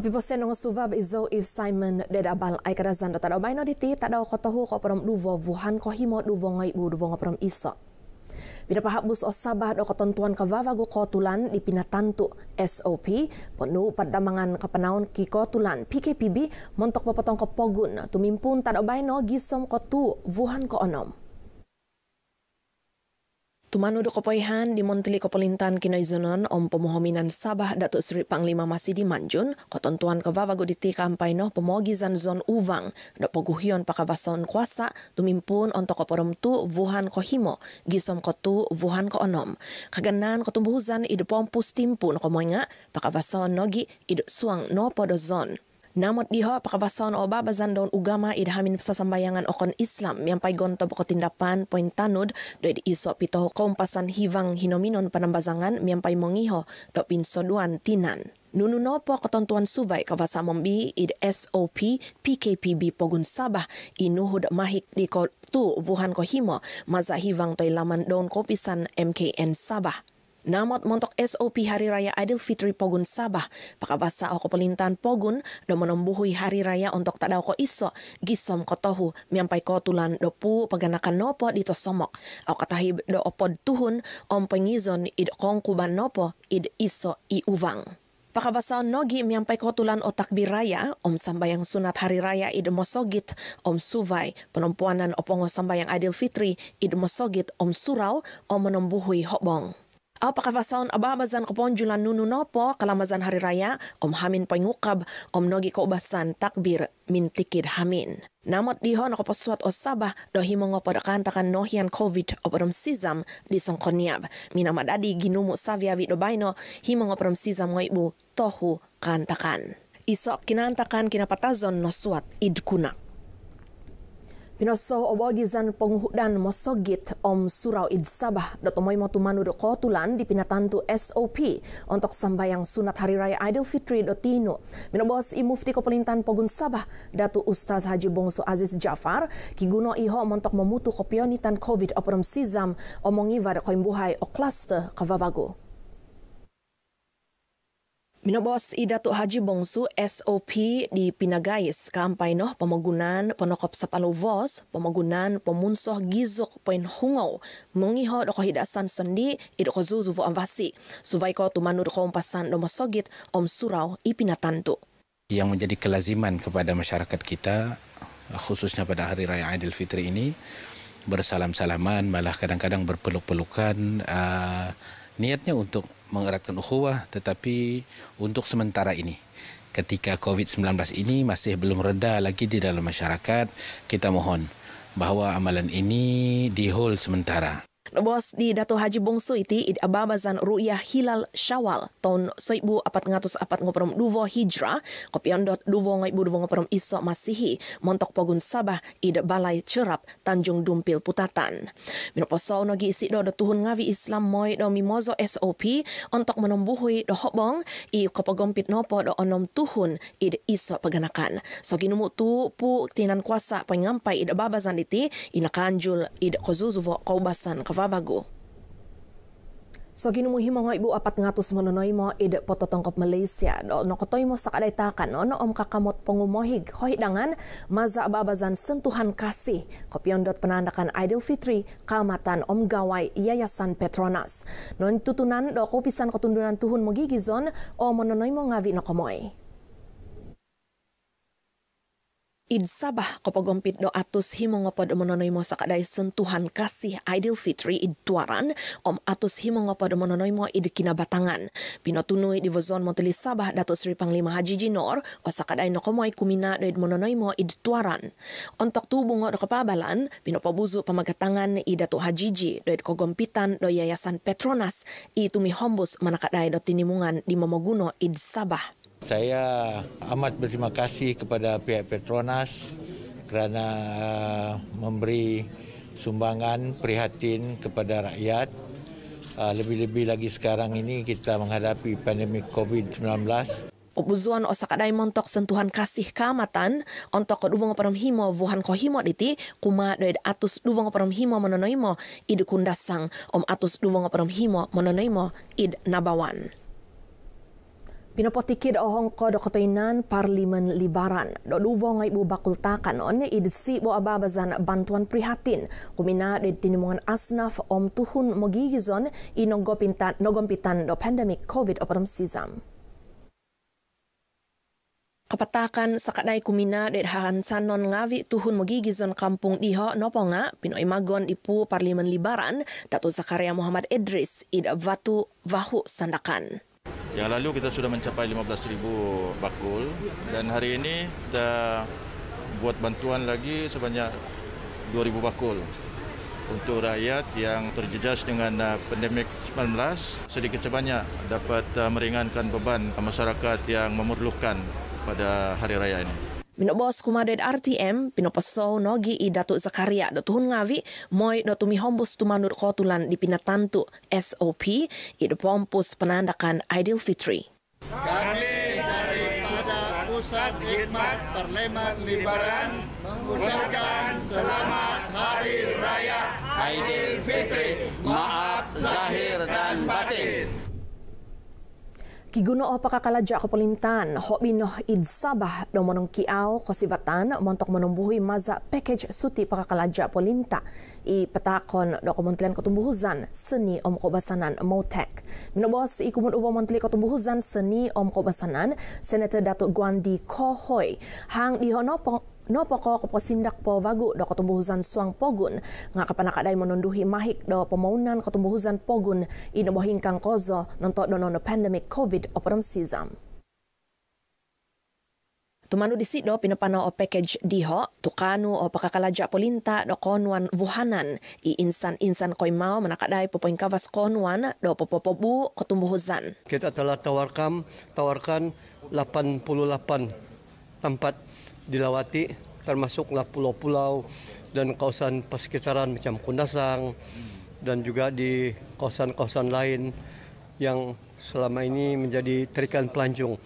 Kopi bosen nong suvab izo if Simon de dabal ai kada zan dota dabai no diti tada ko tohu ko prom duvo vuhan ko himo duvo ngai bu duvo ngaprom iso. Bila pahak bus o sabah do ketentuan ke wawagu kotulan di pinatantu SOP, penuh perdamangan kepenaun ki kotulan PKPB montok pepotong ke pogun, tumimpun tak obaino gisom kotu wuhan ke onom. Tumanudu kopoihan di Montili Kopolintan Kinoizunon om pemohominan Sabah Datuk Seri Panglima Masih di Manjun, kotontuan ke Vavago di Tikampai noh pemogi zon Uvang, no poguhion pakavason kuasa, tumimpun onto koporom tu Wuhan ko himo, gisom kotu Wuhan ko onom. Kagenan kotumbuhuzan ide pompus timpun komoinga, pakavason nogi ide suang no podo zon. Namun diho pakabasan oba bazan daun ugama idhamin sa sambayangan okon Islam yang pai gonto boko tindapan poin tanud do di iso pitoh kompasan hivang hinominon panambazangan yang pai mongiho do pinsoduan tinan. Nununo po ketentuan suvai kawasa mombi id SOP PKPB Pogun Sabah inuhud mahik di kotu Wuhan Kohimo maza hivang toy laman daun kopisan MKN Sabah. Namot montok SOP Hari Raya Idul Fitri Pogun Sabah, pakabasa ako pelintan Pogun, do menembuhui Hari Raya untuk tak ko iso, gisom ko tohu, miampai ko tulan do pu paganakan nopo di to somok. Aku katahib do opod tuhun, om pengizon id kongkuban nopo id iso i uvang. Pakabasa nogi miampai ko tulan otak biraya, om sambayang sunat Hari Raya id mosogit, om suvai, penumpuanan opongo sambayang Idul Fitri id mosogit, om surau, om menembuhui hobong. Apa fasaun abah bazan pon julan nunu nopo kalamazan hari raya om hamin pengukab om nogi ko basan takbir mintikid hamin. namat diho nako pasuat osaba do himo ngo kantakan nohian covid oparom sizam di songkoniab. Minamadadi ginumu savia vido baino himo ngo oparom sizam ngo ibu tohu kantakan. Isok kinantakan kinapatazon no suat idkunak. Pinoso obogizan penghudan mosogit om surau id sabah moy motu manu do kotulan di pinatantu SOP untuk sambayang sunat hari raya Idul Fitri dotino. Minobos i mufti ko pelintan pogun sabah datu ustaz haji bongso aziz jafar kiguno iho montok memutu kopionitan covid operam sizam omongi var koimbuhai o cluster kavabago. Minobos i Datuk Haji Bongsu SOP di Pinagais kampai noh pemogunan penokop sa paluvos, pemogunan pemunsoh gizuk poin hungo mengiho doko hidasan sendi i doko zuzuvo ambasi. supaya ko tumanur ko umpasan domo sogit om surau i pinatantu. Yang menjadi kelaziman kepada masyarakat kita khususnya pada hari raya Aidil Fitri ini bersalam-salaman malah kadang-kadang berpeluk-pelukan uh, niatnya untuk mengeratkan ukhuwah tetapi untuk sementara ini ketika COVID-19 ini masih belum reda lagi di dalam masyarakat kita mohon bahawa amalan ini di hold sementara Bos di Dato Haji Bongsu iti id ababazan ru'yah hilal syawal tahun 1442 Hijrah kopian dot duwo ngai bu iso masihi montok pogun Sabah id balai cerap Tanjung Dumpil Putatan. Minoposo nagi isi do tuhun ngawi Islam moy do mimozo SOP untuk menumbuhui do hobong i kopogompit nopo do onom tuhun id iso peganakan. So ginumu tu pu tinan kuasa pengampai id ababazan iti inakanjul id kozuzuvo kaubasan kawasan va bago. So gino mo nga ibu apat nga tos manunoy mo ida pototongkop Malaysia. No, no kotoy mo sa kadaitakan, no, no om kakamot pangumohig. Hoy dangan, maza babazan sentuhan kasih. Kopion dot penandakan Idul Fitri, kamatan om gawai Yayasan Petronas. No, tutunan do kopisan kotundunan tuhun mo gigizon o manunoy mo nga vi no komoi. Id Sabah kopogompit do atus himo ngopod mononoi mo sakadai sentuhan kasih Idil Fitri id tuaran om atus himo ngopod mononoi mo id kinabatangan. Pinotunoi di vozon motelis sabah datu Sri Panglima Haji Jinor o sakadai nokomoy kumina do id mononoi mo id tuaran. Untuk tubungo do kepabalan, pinopobuzu pamagatangan i datu Haji Ji do id kogompitan do yayasan Petronas i hombus manakadai do tinimungan di momoguno id sabah saya amat berterima kasih kepada pihak Petronas kerana uh, memberi sumbangan prihatin kepada rakyat. Uh, lebih-lebih lagi sekarang ini kita menghadapi pandemik COVID-19. Pembuzuan osaka dai montok sentuhan kasih kamatan untuk kedubung perumhimo ko himo diti kuma doid atus dubung himo menonoimo id kundasang om atus dubung himo menonoimo id nabawan. Pinapotikid o Hong Kong dokotoy nan Libaran. Do duwo nga ibu bakulta kanon ni idisi bo ababazan bantuan prihatin. Kumina do tinimungan asnaf om tuhun mogigizon inonggopintan nogompitan do pandemic COVID-19. Kapatakan sa kaday kumina det hahansan non ngawi tuhun mogigizon kampung diho nopo nga Pinoy Magon ipu Parlimen Libaran Datu Zakaria Muhammad Idris ida Vatu Vahu Sandakan. Yang lalu kita sudah mencapai 15,000 bakul dan hari ini kita buat bantuan lagi sebanyak 2,000 bakul untuk rakyat yang terjejas dengan uh, pandemik 19 sedikit sebanyak dapat uh, meringankan beban masyarakat yang memerlukan pada hari raya ini bos kumadet RTM, pinopeso nogi i Datuk Zakaria do tuhun ngawi, moi do tumi hombus tumanur kotulan di pina tantu SOP i do pompus penandakan Idul Fitri. Kami daripada Pusat Khidmat Parlimen Liberan mengucapkan selamat Hari Raya Idul Fitri. Maaf zahir dan batin. Kiguno o pakakalaja ko palintan, hobi no id sabah do monong kiaw ko sibatan montok menumbuhi maza package suti pakakalaja polinta i petakon do kementerian ketumbuhan seni om kobasanan motek. Minobos i kumun ubo menteri ketumbuhan seni om kobasanan senator Datuk Guandi Kohoy hang dihonopong no poko ko posindak po wagu do katumbuhusan suang pogun nga kapanakaday mononduhi mahik do pamaunan katumbuhusan pogun inobohing kang kozo nonto do no pandemic covid operam sizam Tumano di sido pinapano o package diho, tukano o pakakalaja polinta do konwan vuhanan i insan-insan koy mao manakaday popoing kawas konwan do popopobu katumbuhusan. Kita telah tawarkan tawarkan 88 tempat dilawati termasuklah pulau-pulau dan kawasan persekitaran macam Kundasang dan juga di kawasan-kawasan lain yang selama ini menjadi terikan pelancong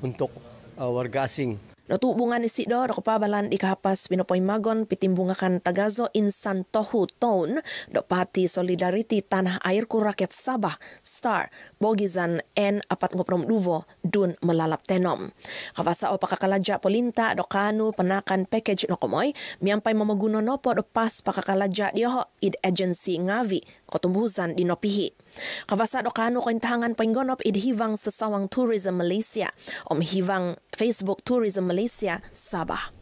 untuk uh, warga asing. Rotu bungan isi do ro kapabalan di kahapas pinopoy magon pitimbungakan Tagazo in San Tohu Town do Pati Solidarity Tanah Air ku Rakyat Sabah Star Bogizan N apat ngoprom duvo dun melalap tenom. Kapasa o pakakalaja polinta do kanu penakan package no komoy miampai mamaguno nopo do pas pakakalaja dioho id agency ngavi kotumbuhusan di nopihi. Kawasa do kano ko intangan pinggonop idhivang sa sawang Tourism Malaysia om hivang Facebook Tourism Malaysia Sabah.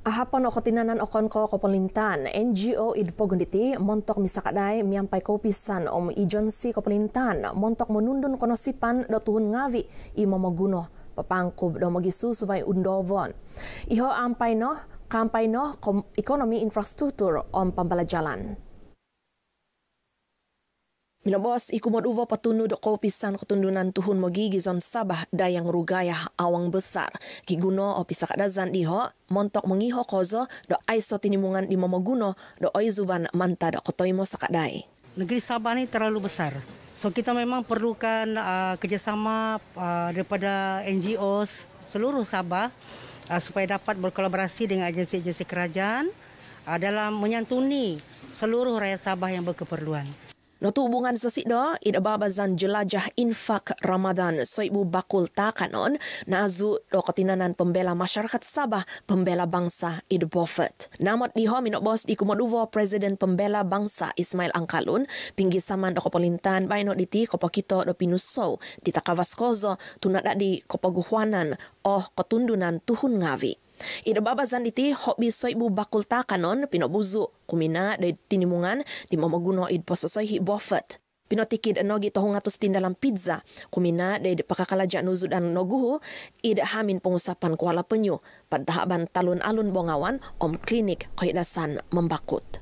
Ahapon ako tinanan o kon ko kapalintan, NGO idpogunditi, montok misakaday, miyampay kopisan om agency kapalintan, montok monundun konosipan do tuhun ngawi imamaguno papangkub do magisusubay undovon. Iho ampay no, kampay no, ekonomi infrastruktur om pambalajalan. jalan. Minabos, ikumot uva patunod ko pisan katundunan tuhun mogi gizon sabah dayang rugayah awang besar. Giguno o pisakadazan diho, montok mengiho kozo do aiso tinimungan di mamaguno do oizuban manta do kotoy mo sakaday. Negeri Sabah ni terlalu besar. So kita memang perlukan uh, kerjasama uh, daripada NGO seluruh Sabah uh, supaya dapat berkolaborasi dengan agensi-agensi kerajaan uh, dalam menyantuni seluruh rakyat Sabah yang berkeperluan. No tu hubungan sosik do, in ababazan jelajah infak Ramadan so ibu bakul takanon na azu do ketinanan pembela masyarakat Sabah pembela bangsa id bofet. Namot di homi nok bos di kumoduvo presiden pembela bangsa Ismail Angkalun pinggi saman do kopolintan bay nok diti kopokito do pinuso di takavaskozo tunadak di kopoguhuanan oh ketundunan tuhun ngawi. Ida Idababazan iti hobi soy bu bakul takanon pinobuzu kumina de tinimungan di mamaguno id pososoy hi buffet. Pinotikid ano gito hong atos tin dalam pizza kumina de pakakalaja nuzu dan noguhu ida hamin pengusapan kuala penyu padahaban talun-alun bongawan om klinik koidasan membakut.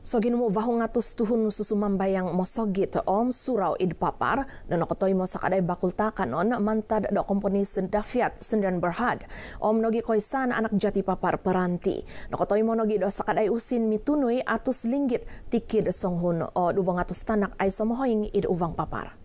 Sogin mo wahong atos tuhun susumambay ang mosogit om surau idpapar na nakotoy mo sa kaday bakulta kanon mantad do komponis sendafiat sendan berhad om nogi san anak jati papar peranti. Nakotoy mo nogi da sa kaday usin mitunoy atus linggit tikid songhun o duwang atos tanak ay somohoying iduwang papar.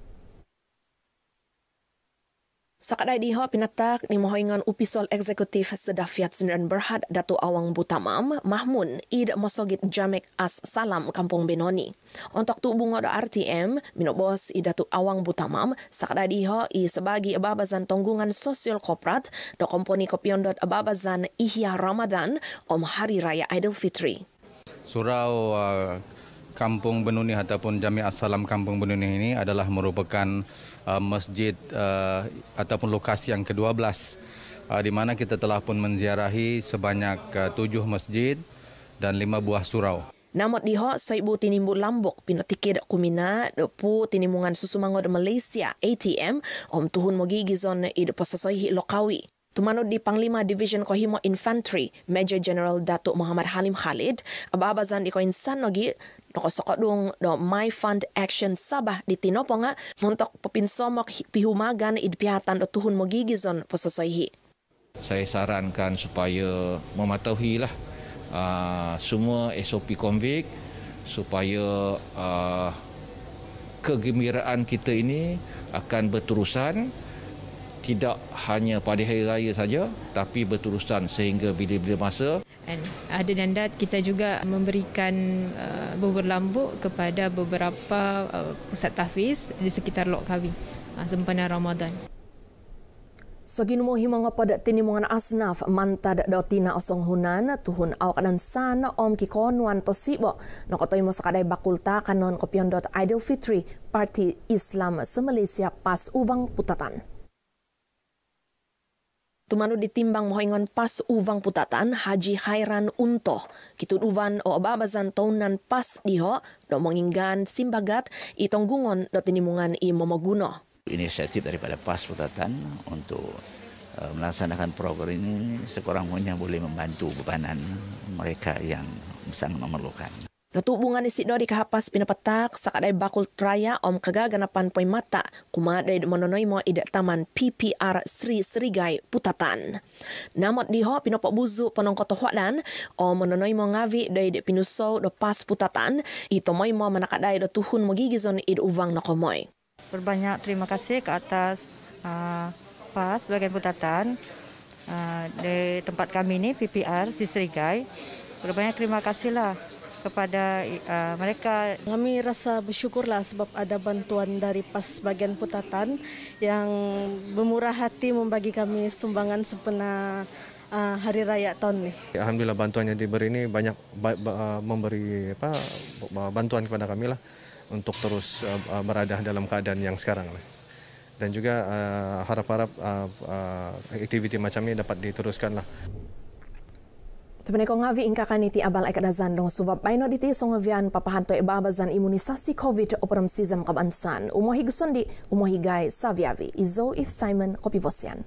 Sakadai diho pinatak ni Mohoingan upisol eksekutif sedafiat sendiran berhad Datu Awang Butamam Mahmun id mosogit jamek as salam kampung Benoni. Untuk tu bunga do RTM, minobos i Datu Awang Butamam sakadai diho i sebagi ababazan tonggungan sosial koprat do komponi kopion ababazan ihya Ramadan om hari raya Idul Fitri. Surau uh, kampung Benoni ataupun jamek as salam kampung Benoni ini adalah merupakan Uh, masjid uh, ataupun lokasi yang ke-12 uh, di mana kita telah pun menziarahi sebanyak uh, tujuh masjid dan lima buah surau. Namun diho saibu tinimbu lambuk pina tikir kumina depu tinimungan susu mangod Malaysia ATM om tuhun mogi gizon id pasasoihi lokawi. Tumanod di Panglima Division Kohimo Infantry, Major General Dato Muhammad Halim Khalid, ababazan di koin sanogi nakosokodong do My Fund Action Sabah di Tinoponga muntok pepinsomok pihumagan idpihatan do tuhun mogigizon pososoihi. Saya sarankan supaya mematuhi lah uh, ah, semua SOP konvik supaya uh, kegembiraan kita ini akan berterusan tidak hanya pada hari raya saja tapi berterusan sehingga bila-bila masa. And ada dat kita juga memberikan uh, bubur lambuk kepada beberapa uh, pusat tahfiz di sekitar Lok Kawi uh, sempena Ramadan. Sagi nomor himang pada dak tini asnaf manta dak dotina osong hunan tuhun awak dan sana om ki konwan to sibo nak otoi mo sakadai bakul kanon kopion dot idol fitri parti islam semalaysia pas ubang putatan Tumano ditimbang mohingan pas uvang putatan Haji Hairan Unto. Kitu uvan o ababazan taunan pas diho do menginggan simbagat itonggungon do tinimungan i momoguno. Inisiatif daripada pas putatan untuk e, melaksanakan program ini sekurang-kurangnya boleh membantu bebanan mereka yang sangat memerlukan. Natubungan ni Sidno di kahapas pinapatak sa kaday bakul traya om kagaganapan poy mata kuma kumaday manonoy mo ida taman PPR Sri Srigay Putatan. Namot diho pinapabuzo panong kotohwadan om manonoy mo ngavi day di pinusaw do pas Putatan ito moi mo manakaday do tuhun mo magigizon id uvang na kumoy. Berbanyak terima kasih ke atas uh, pas bagian Putatan uh, di tempat kami ini PPR Sri Srigay. Berbanyak terima kasih lah kepada uh, mereka. Kami rasa bersyukurlah sebab ada bantuan dari PAS bagian Putatan yang bermurah hati membagi kami sumbangan sempena uh, hari raya tahun ini. Alhamdulillah bantuan yang diberi ini banyak ba ba uh, memberi apa bantuan kepada kami lah untuk terus uh, uh berada dalam keadaan yang sekarang lah. Dan juga uh, harap-harap uh, uh, uh, aktiviti macam ini dapat diteruskan lah. Tapi ko ngavi ingka kaniti abal ekada zandong subab paino diti songavian papahanto e babazan imunisasi covid operam sistem kabansan umohi gusondi umohi guys saviavi izo if simon kopi bosian